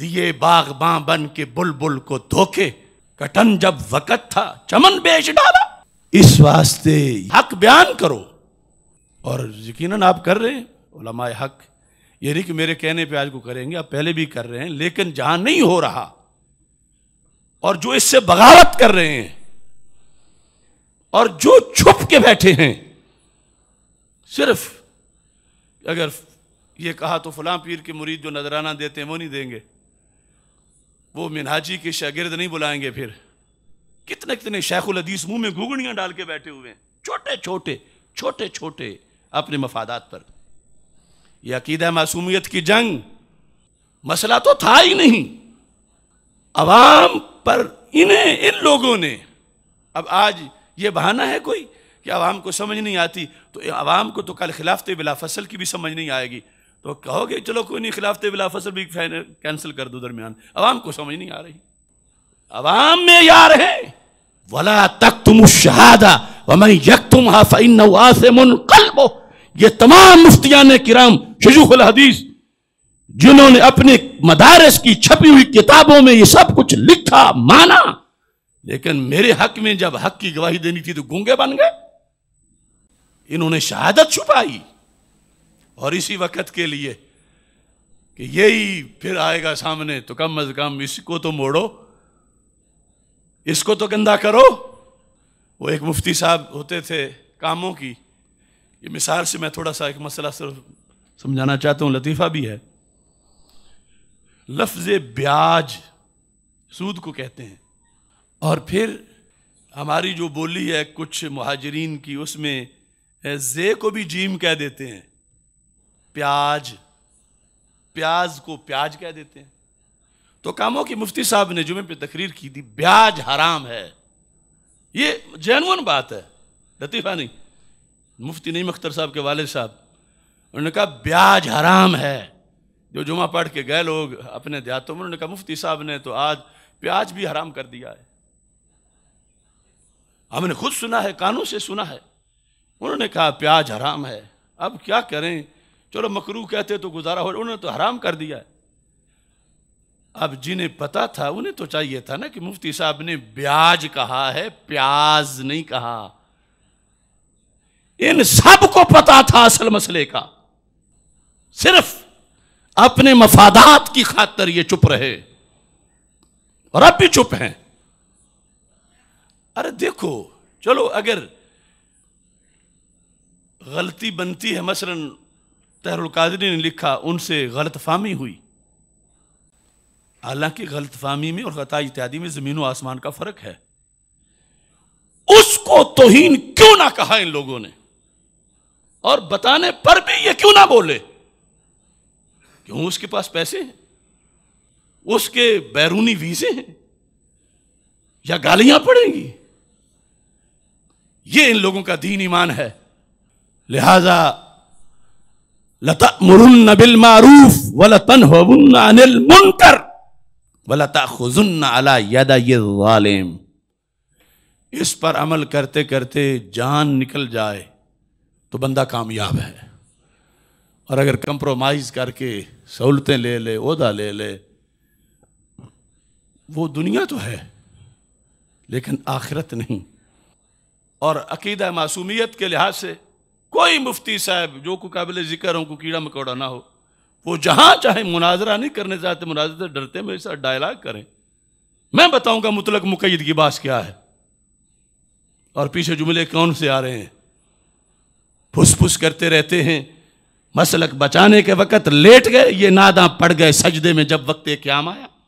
दिए बागबां बन के बुलबुल को धोखे कटन जब वक़्त था चमन बेच डाला इस वास्ते हक बयान करो और यकीनन आप कर रहे हैं हक ये नहीं कि मेरे कहने पे आज को करेंगे आप पहले भी कर रहे हैं लेकिन जहां नहीं हो रहा और जो इससे बगावत कर रहे हैं और जो छुप के बैठे हैं सिर्फ अगर ये कहा तो फलां पीर के मुरीद जो नजराना देते हैं वो नहीं देंगे वो मिनहाजी के शागिर्द नहीं बुलाएंगे फिर कितने कितने शेखुल हदीस मुंह में घुगड़ियां डाल के बैठे हुए हैं छोटे छोटे छोटे छोटे अपने मफादात पर यह अकीदा मासूमियत की जंग मसला तो था ही नहीं अवाम पर इन्हें इन लोगों ने अब आज ये बहाना है कोई कि आवाम को समझ नहीं आती तो आवाम को तो कल खिलाफत बिला फसल की भी समझ नहीं आएगी तो कहोगे चलो कोई नहीं बिला फसल भी कैंसिल कर दो दरमियान आवाम को समझ नहीं आ रही आवाम में यार है वला तक तुम शहादा वमई यक तुम हाफिन कल्बो ये तमाम मुफ्तिया ने किराम शजूल हदीस जिन्होंने अपने मदारस की छपी हुई किताबों में ये सब कुछ लिखा माना लेकिन मेरे हक में जब हक की गवाही देनी थी तो गूंगे बन गए इन्होंने शहादत छुपाई और इसी वक्त के लिए कि यही फिर आएगा सामने तो कम अज कम इसको तो मोड़ो इसको तो गंदा करो वो एक मुफ्ती साहब होते थे कामों की ये मिसाल से मैं थोड़ा सा एक मसला सिर्फ समझाना चाहता हूँ लतीफ़ा भी है लफ्ज़ ब्याज सूद को कहते हैं और फिर हमारी जो बोली है कुछ महाजरीन की उसमें ज़े को भी जीम कह देते हैं प्याज प्याज को प्याज कह देते हैं तो कामों की मुफ्ती साहब ने जुमे पे तकरीर की थी ब्याज हराम है ये जैनवन बात है लतीफ़ा नहीं मुफ्ती नहीं अख्तर साहब के वाले साहब उन्होंने कहा ब्याज हराम है जो जुमा पढ़ के गए लोग अपने देहातों में उन्होंने कहा मुफ्ती साहब ने तो आज प्याज भी हराम कर दिया है हमने खुद सुना है कानों से सुना है उन्होंने कहा प्याज हराम है अब क्या करें चलो मकरू कहते तो गुजारा हो उन्होंने तो हराम कर दिया अब जिन्हें पता था उन्हें तो चाहिए था ना कि मुफ्ती साहब ने ब्याज कहा है प्याज नहीं कहा इन सब को पता था असल मसले का सिर्फ अपने मफादात की खातर ये चुप रहे और अब भी चुप हैं अरे देखो चलो अगर गलती बनती है मसलन तहरुलकादरी ने लिखा उनसे गलत फहमी हुई हालांकि गलत फहमी में और खता इत्यादि में ज़मीन व आसमान का फ़र्क है उसको तोहीन क्यों ना कहा इन लोगों ने और बताने पर भी ये क्यों ना बोले क्यों उसके पास पैसे हैं उसके बैरूनी वीज़े हैं या गालियां पड़ेंगी ये इन लोगों का दीन ईमान है लिहाजा लता इस पर अमल करते करते जान निकल जाए तो बंदा कामयाब है और अगर कंप्रोमाइज़ करके सहूलतें ले ले उहदा ले ले वो दुनिया तो है लेकिन आखिरत नहीं और अकीदा मासूमियत के लिहाज से कोई मुफ्ती साहब जो को काबिल जिक्र हो को कीड़ा मकोड़ा ना हो वो जहां चाहे मुनाजरा नहीं करने जाते मुनाजरे से डरते मेरे साथ डायलाग करें मैं बताऊंगा मुतलक मुकैद की बास क्या है और पीछे जुमले कौन से आ रहे हैं फुस फुस करते रहते हैं मसलक बचाने के वक़्त लेट गए ये नादा पड़ गए सजदे में जब वक्त क्या आया